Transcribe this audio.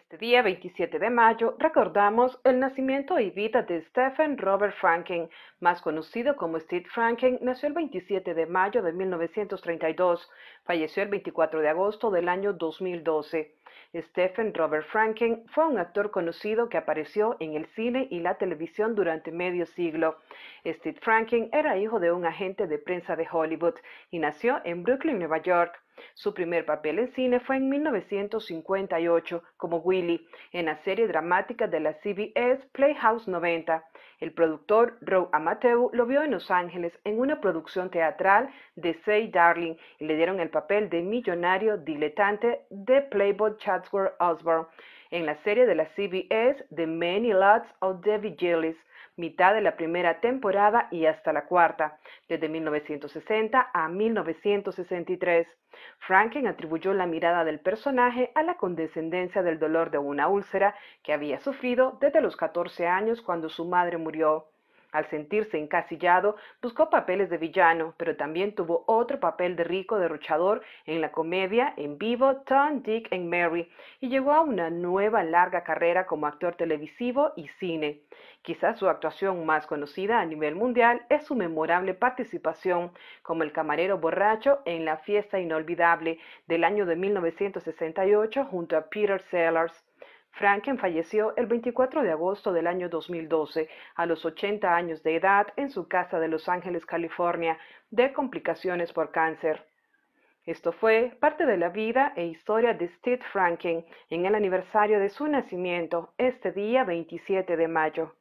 Este día 27 de mayo recordamos el nacimiento y vida de Stephen Robert Franken, más conocido como Steve Franken. nació el 27 de mayo de 1932, falleció el 24 de agosto del año 2012. Stephen Robert Franken fue un actor conocido que apareció en el cine y la televisión durante medio siglo. Steve Franken era hijo de un agente de prensa de Hollywood y nació en Brooklyn, Nueva York. Su primer papel en cine fue en 1958 como Willy en la serie dramática de la CBS Playhouse 90. El productor Rob Amateu lo vio en Los Ángeles en una producción teatral de Say Darling y le dieron el papel de millonario diletante de Playboy Chatsworth Osborne en la serie de la CBS The Many Lots of David Vigilis mitad de la primera temporada y hasta la cuarta, desde 1960 a 1963. Franken atribuyó la mirada del personaje a la condescendencia del dolor de una úlcera que había sufrido desde los 14 años cuando su madre murió. Al sentirse encasillado, buscó papeles de villano, pero también tuvo otro papel de rico derrochador en la comedia en vivo Tom, Dick and Mary y llegó a una nueva larga carrera como actor televisivo y cine. Quizás su actuación más conocida a nivel mundial es su memorable participación como el camarero borracho en la fiesta inolvidable del año de 1968 junto a Peter Sellers. Franken falleció el 24 de agosto del año 2012 a los 80 años de edad en su casa de Los Ángeles, California, de complicaciones por cáncer. Esto fue parte de la vida e historia de Steve Franken en el aniversario de su nacimiento, este día 27 de mayo.